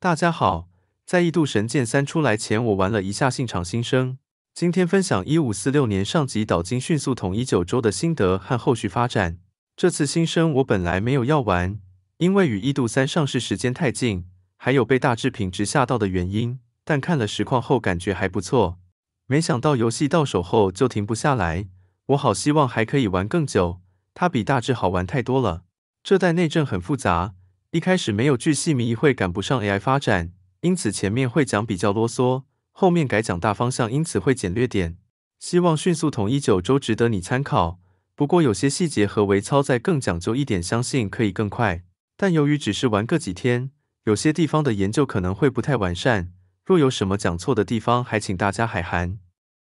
大家好，在《异度神剑三》出来前，我玩了一下《信长新生》。今天分享一五四六年上级岛经迅速统一九州的心得和后续发展。这次新生我本来没有要玩，因为与《异度三》上市时间太近，还有被大志品质吓到的原因。但看了实况后感觉还不错，没想到游戏到手后就停不下来。我好希望还可以玩更久，它比大志好玩太多了。这代内政很复杂。一开始没有巨细迷会赶不上 AI 发展，因此前面会讲比较啰嗦，后面改讲大方向，因此会简略点。希望迅速统一九州，值得你参考。不过有些细节和微操再更讲究一点，相信可以更快。但由于只是玩个几天，有些地方的研究可能会不太完善。若有什么讲错的地方，还请大家海涵。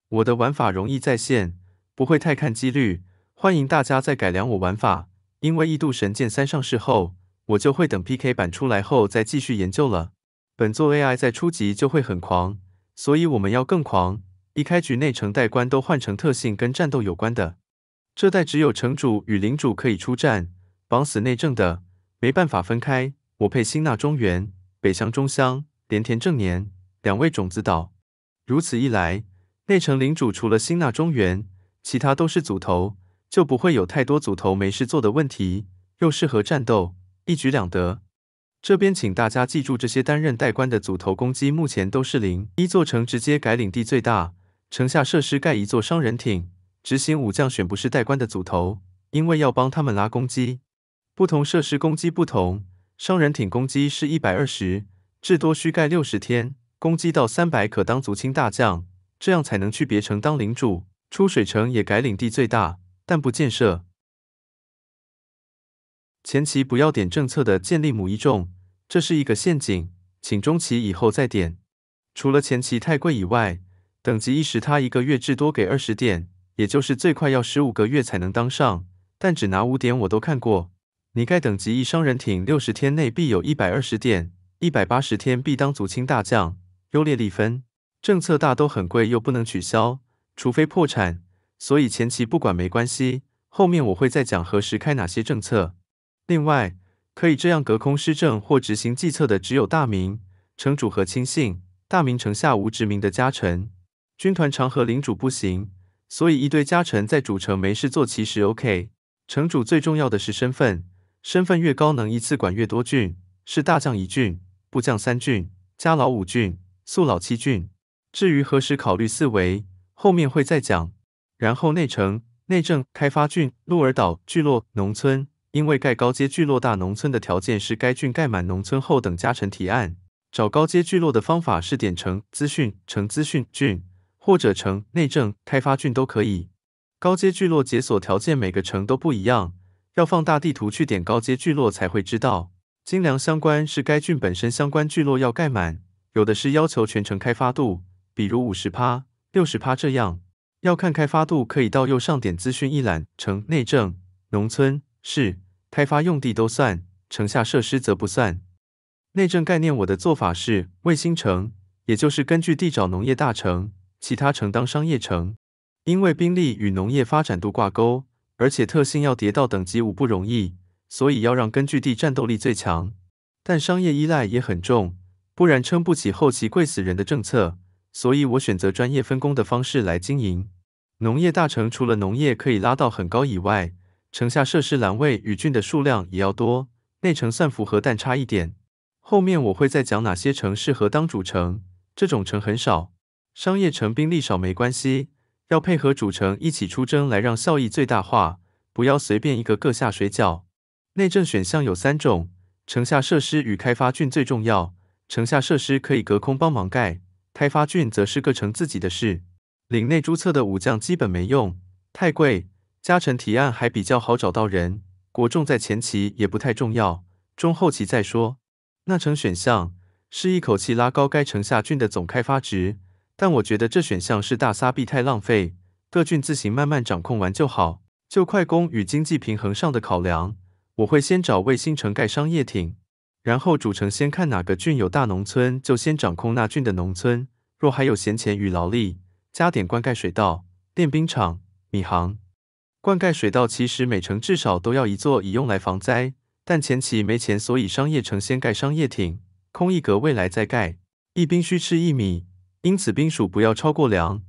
我的玩法容易在线，不会太看几率，欢迎大家再改良我玩法。因为异度神剑三上市后。我就会等 P K 版出来后再继续研究了。本作 A I 在初级就会很狂，所以我们要更狂。一开局内城代官都换成特性跟战斗有关的。这代只有城主与领主可以出战，绑死内政的，没办法分开。我配新纳中原、北乡、中乡、连田正年两位种子岛。如此一来，内城领主除了新纳中原，其他都是组头，就不会有太多组头没事做的问题，又适合战斗。一举两得，这边请大家记住，这些担任代官的组头攻击目前都是零。一座城直接改领地最大，城下设施盖一座商人艇，执行武将选不是代官的组头，因为要帮他们拉攻击。不同设施攻击不同，商人艇攻击是一百二十，至多需盖六十天，攻击到三百可当族亲大将，这样才能去别城当领主。出水城也改领地最大，但不建设。前期不要点政策的建立母一众，这是一个陷阱，请中期以后再点。除了前期太贵以外，等级一时他一个月至多给二十点，也就是最快要十五个月才能当上，但只拿五点我都看过。你盖等级一商人挺六十天内必有一百二十点，一百八十天必当足轻大将。优劣立分，政策大都很贵又不能取消，除非破产。所以前期不管没关系，后面我会再讲何时开哪些政策。另外，可以这样隔空施政或执行计策的，只有大明城主和亲信。大明城下无殖民的家臣、军团常和领主不行，所以一堆家臣在主城没事做其实 OK。城主最重要的是身份，身份越高，能一次管越多郡，是大将一郡，部将三郡，家老五郡，素老七郡。至于何时考虑四围，后面会再讲。然后内城、内政、开发郡、鹿儿岛聚落、农村。因为盖高阶聚落大农村的条件是该郡盖满农村后等加成提案。找高阶聚落的方法是点成资讯成资讯郡或者成内政开发郡都可以。高阶聚落解锁条件每个城都不一样，要放大地图去点高阶聚落才会知道。精良相关是该郡本身相关聚落要盖满，有的是要求全程开发度，比如五十趴、六十趴这样。要看开发度可以到右上点资讯一览成内政农村。是开发用地都算，城下设施则不算。内政概念，我的做法是卫星城，也就是根据地找农业大城，其他城当商业城。因为兵力与农业发展度挂钩，而且特性要叠到等级五不容易，所以要让根据地战斗力最强，但商业依赖也很重，不然撑不起后期贵死人的政策。所以我选择专业分工的方式来经营。农业大城除了农业可以拉到很高以外，城下设施、栏位与郡的数量也要多，内城算符合，但差一点。后面我会再讲哪些城适合当主城，这种城很少。商业城兵力少没关系，要配合主城一起出征来让效益最大化，不要随便一个个下水饺。内政选项有三种，城下设施与开发郡最重要。城下设施可以隔空帮忙盖，开发郡则是各城自己的事。领内注册的武将基本没用，太贵。加成提案还比较好找到人，国重在前期也不太重要，中后期再说。那成选项是一口气拉高该城下郡的总开发值，但我觉得这选项是大撒币太浪费，各郡自行慢慢掌控完就好。就快攻与经济平衡上的考量，我会先找卫星城盖商业挺，然后主城先看哪个郡有大农村就先掌控那郡的农村，若还有闲钱与劳力，加点灌溉水稻、练兵场、米行。灌溉水稻其实每城至少都要一座，以用来防灾。但前期没钱，所以商业城先盖商业艇，空一格未来再盖。一兵需吃一米，因此兵数不要超过粮。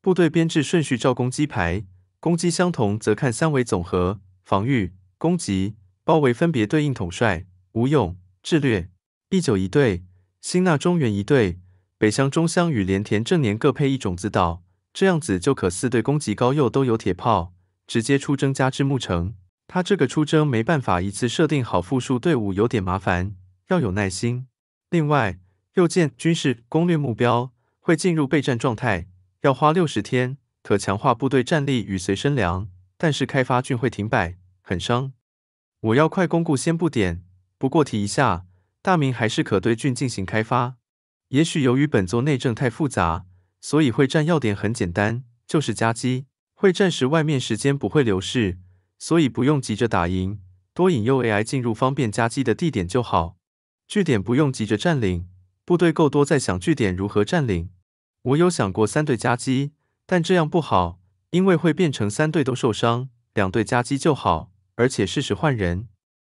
部队编制顺序照攻击排，攻击相同则看三维总和。防御、攻击、包围分别对应统帅、武勇、智略。一九一队，新纳中原一队，北乡、中乡与连田正年各配一种自导，这样子就可四队攻击高右都有铁炮。直接出征加之木城，他这个出征没办法一次设定好复数队伍，有点麻烦，要有耐心。另外，右键军事攻略目标会进入备战状态，要花六十天，可强化部队战力与随身粮，但是开发郡会停摆，很伤。我要快攻固先不点，不过提一下，大明还是可对郡进行开发。也许由于本作内政太复杂，所以会战要点很简单，就是夹击。会暂时外面时间不会流逝，所以不用急着打赢，多引诱 AI 进入方便夹击的地点就好。据点不用急着占领，部队够多再想据点如何占领。我有想过三队夹击，但这样不好，因为会变成三队都受伤。两队夹击就好，而且适时换人，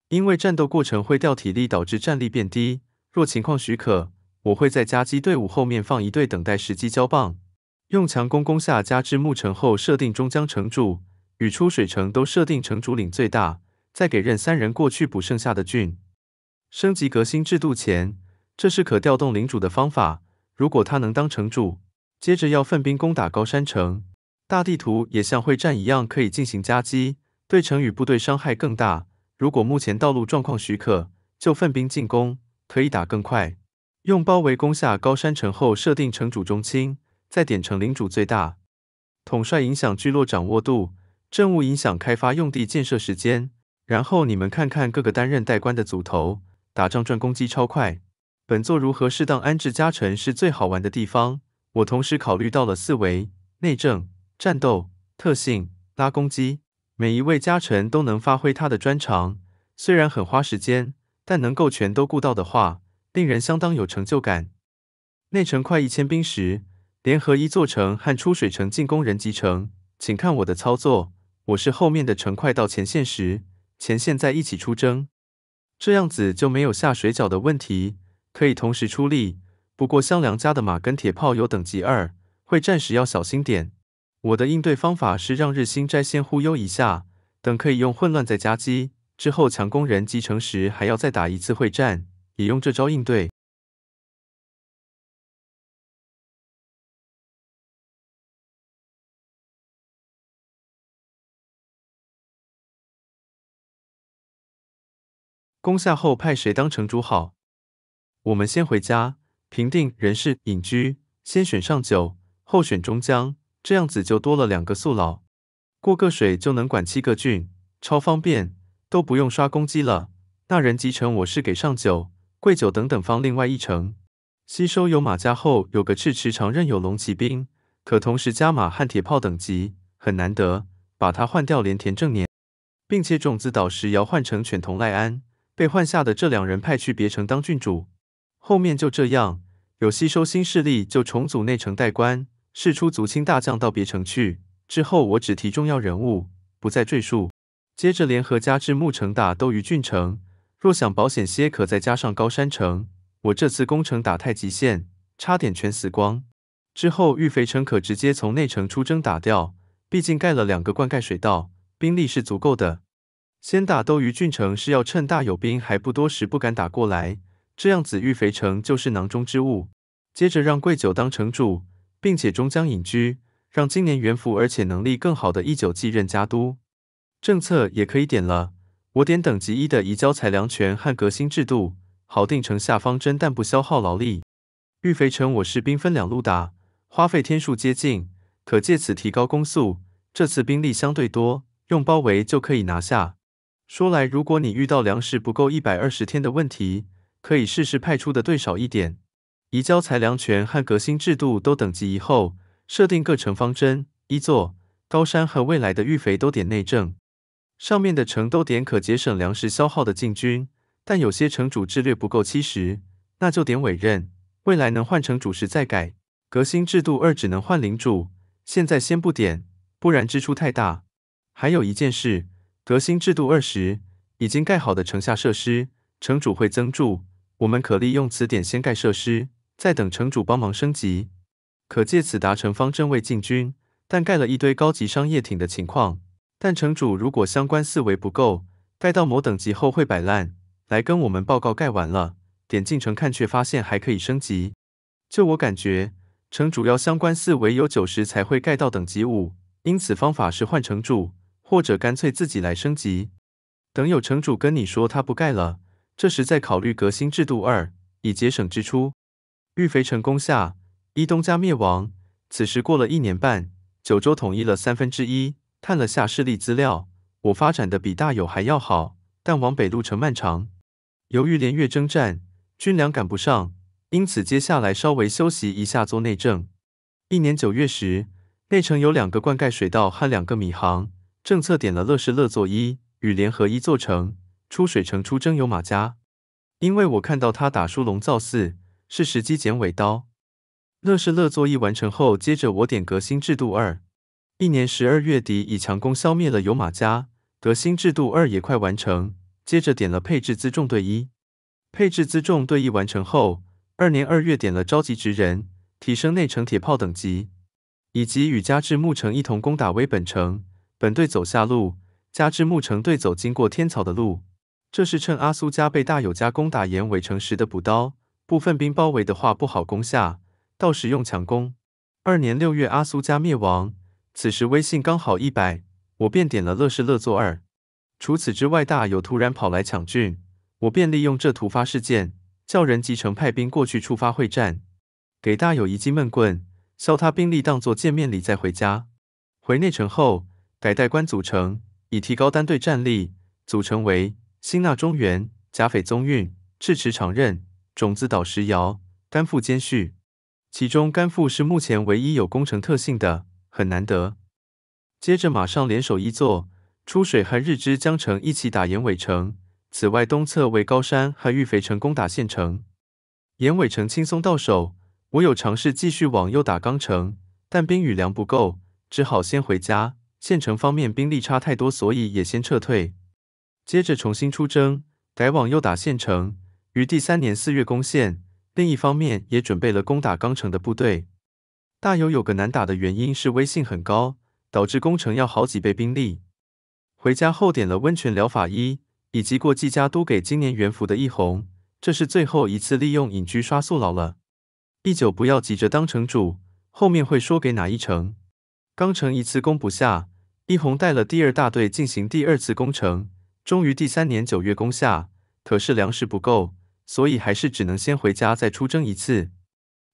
因为战斗过程会掉体力，导致战力变低。若情况许可，我会在夹击队伍后面放一队等待时机交棒。用强攻攻下加之木城后，设定中江城主与出水城都设定城主领最大，再给任三人过去补剩下的郡。升级革新制度前，这是可调动领主的方法。如果他能当城主，接着要奋兵攻打高山城。大地图也像会战一样可以进行夹击，对城与部队伤害更大。如果目前道路状况许可，就奋兵进攻，可以打更快。用包围攻下高山城后，设定城主中轻。再点成领主最大统帅影响聚落掌握度政务影响开发用地建设时间，然后你们看看各个担任代官的组头打仗赚攻击超快。本作如何适当安置家臣是最好玩的地方。我同时考虑到了四维内政、战斗、特性、拉攻击，每一位家臣都能发挥他的专长。虽然很花时间，但能够全都顾到的话，令人相当有成就感。内城快一千兵时。联合一座城和出水城进攻人集城，请看我的操作。我是后面的城快到前线时，前线再一起出征，这样子就没有下水饺的问题，可以同时出力。不过香良家的马跟铁炮有等级二，会战时要小心点。我的应对方法是让日新斋先忽悠一下，等可以用混乱再夹击。之后强攻人集城时还要再打一次会战，也用这招应对。攻下后派谁当城主好？我们先回家平定人事，隐居。先选上九，后选中江，这样子就多了两个宿老。过个水就能管七个郡，超方便，都不用刷攻击了。那人集成我是给上九、贵九等等方另外一城。吸收有马家后有个赤池长任有龙骑兵，可同时加马和铁炮等级，很难得。把他换掉，连田正年，并且种子导师摇换成犬童赖安。被换下的这两人派去别城当郡主，后面就这样。有吸收新势力，就重组内城代官，试出族亲大将到别城去。之后我只提重要人物，不再赘述。接着联合加至牧城打斗于郡城，若想保险些，可再加上高山城。我这次攻城打太极县，差点全死光。之后玉肥城可直接从内城出征打掉，毕竟盖了两个灌溉水道，兵力是足够的。先打斗于郡城，是要趁大有兵还不多时不敢打过来，这样子玉肥城就是囊中之物。接着让贵九当城主，并且终将隐居，让今年元服而且能力更好的一九继任家督。政策也可以点了，我点等级一的移交裁量权和革新制度，好定城下方针，但不消耗劳力。玉肥城我是兵分两路打，花费天数接近，可借此提高攻速。这次兵力相对多，用包围就可以拿下。说来，如果你遇到粮食不够一百二十天的问题，可以试试派出的队少一点。移交裁粮权和革新制度都等级一后，设定各城方针：一做高山和未来的育肥都点内政，上面的城都点可节省粮食消耗的禁军。但有些城主制略不够七十，那就点委任，未来能换成主时再改革新制度。二只能换领主，现在先不点，不然支出太大。还有一件事。革新制度二十已经盖好的城下设施，城主会增筑，我们可利用此点先盖设施，再等城主帮忙升级，可借此达成方阵位进军。但盖了一堆高级商业艇的情况，但城主如果相关四维不够，盖到某等级后会摆烂，来跟我们报告盖完了，点进城看却发现还可以升级。就我感觉，城主要相关四维有九十才会盖到等级五，因此方法是换城主。或者干脆自己来升级，等有城主跟你说他不盖了，这时再考虑革新制度二，以节省支出。玉肥成功下，一东家灭亡。此时过了一年半，九州统一了三分之一。看了下势力资料，我发展的比大友还要好，但往北路程漫长。由于连月征战，军粮赶不上，因此接下来稍微休息一下做内政。一年九月时，内城有两个灌溉水道和两个米行。政策点了乐事乐作一与联合一座城，出水城出征有马家。因为我看到他打出龙造寺是时机剪尾刀。乐事乐作一完成后，接着我点革新制度二。一年十二月底以强攻消灭了有马家，革新制度二也快完成。接着点了配置辎重队一，配置辎重队一完成后，二年二月点了召集职人，提升内城铁炮等级，以及与加治木城一同攻打微本城。本队走下路，加之牧城队走经过天草的路，这是趁阿苏家被大友家攻打岩尾城时的补刀。部分兵包围的话不好攻下，到时用强攻。二年六月，阿苏家灭亡，此时威信刚好一百，我便点了乐事乐座二。除此之外，大友突然跑来抢郡，我便利用这突发事件，叫人即成派兵过去触发会战，给大友一记闷棍，削他兵力当做见面礼再回家。回内城后。改代官组成以提高单队战力，组成为新纳中原甲斐宗运赤池长任种子岛石瑶、甘富兼续。其中甘富是目前唯一有工程特性的，很难得。接着马上联手一座出水和日之江城一起打盐尾城。此外东侧为高山和玉肥城攻打县城，盐尾城轻松到手。我有尝试继续往右打冈城，但兵与粮不够，只好先回家。县城方面兵力差太多，所以也先撤退，接着重新出征，改往右打县城，于第三年四月攻陷。另一方面也准备了攻打刚城的部队。大有有个难打的原因是威信很高，导致攻城要好几倍兵力。回家后点了温泉疗法一，以及过季家都给今年元服的易宏，这是最后一次利用隐居刷速老了。一九不要急着当城主，后面会说给哪一城。刚城一次攻不下。易红带了第二大队进行第二次攻城，终于第三年九月攻下。可是粮食不够，所以还是只能先回家再出征一次。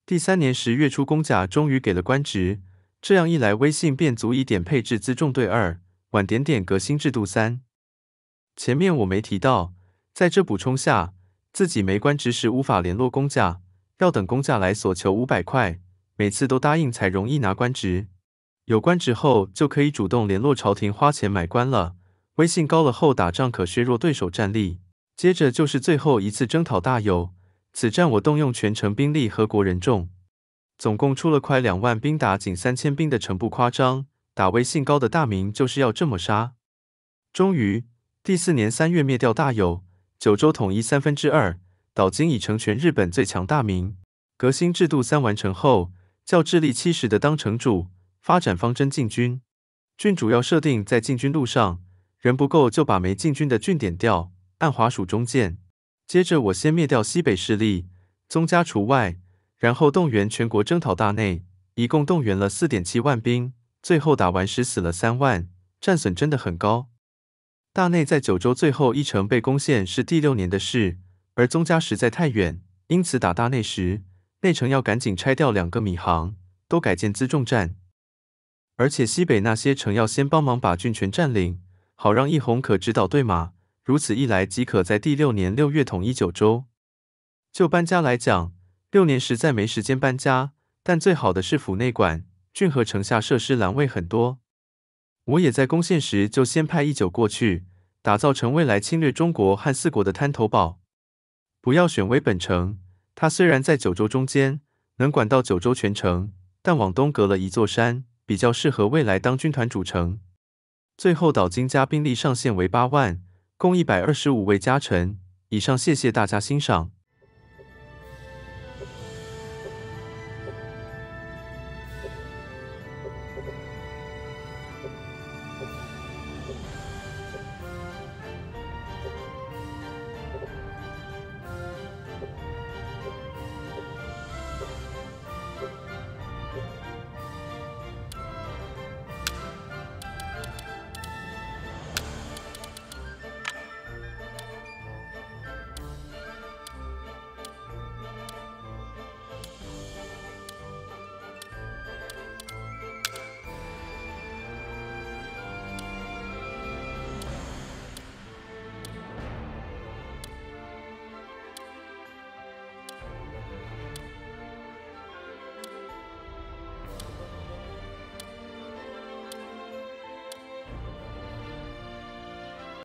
第三年十月初公甲，终于给了官职。这样一来，威信便足以点配置辎重队二，晚点点革新制度三。前面我没提到，在这补充下：自己没官职时无法联络公甲，要等公甲来索求五百块，每次都答应才容易拿官职。有官职后，就可以主动联络朝廷花钱买官了。威信高了后，打仗可削弱对手战力。接着就是最后一次征讨大友。此战我动用全城兵力和国人众，总共出了快两万兵，打仅三千兵的城不夸张。打威信高的大名就是要这么杀。终于，第四年三月灭掉大友，九州统一三分之二，岛津已成全日本最强大名。革新制度三完成后，叫智力七十的当城主。发展方针，进军郡主要设定在进军路上，人不够就把没进军的郡点掉，按华属中建。接着我先灭掉西北势力，宗家除外，然后动员全国征讨大内，一共动员了四点七万兵，最后打完时死了三万，战损真的很高。大内在九州最后一城被攻陷是第六年的事，而宗家实在太远，因此打大内时，内城要赶紧拆掉两个米行，都改建辎重站。而且西北那些城要先帮忙把郡全占领，好让义弘可指导对马。如此一来，即可在第六年六月统一九州。就搬家来讲，六年实在没时间搬家。但最好的是府内管郡和城下设施栏位很多。我也在攻陷时就先派一九过去，打造成未来侵略中国和四国的滩头堡。不要选威本城，它虽然在九州中间，能管到九州全城，但往东隔了一座山。比较适合未来当军团主城。最后岛津加兵力上限为八万，共一百二十五位加成。以上，谢谢大家欣赏。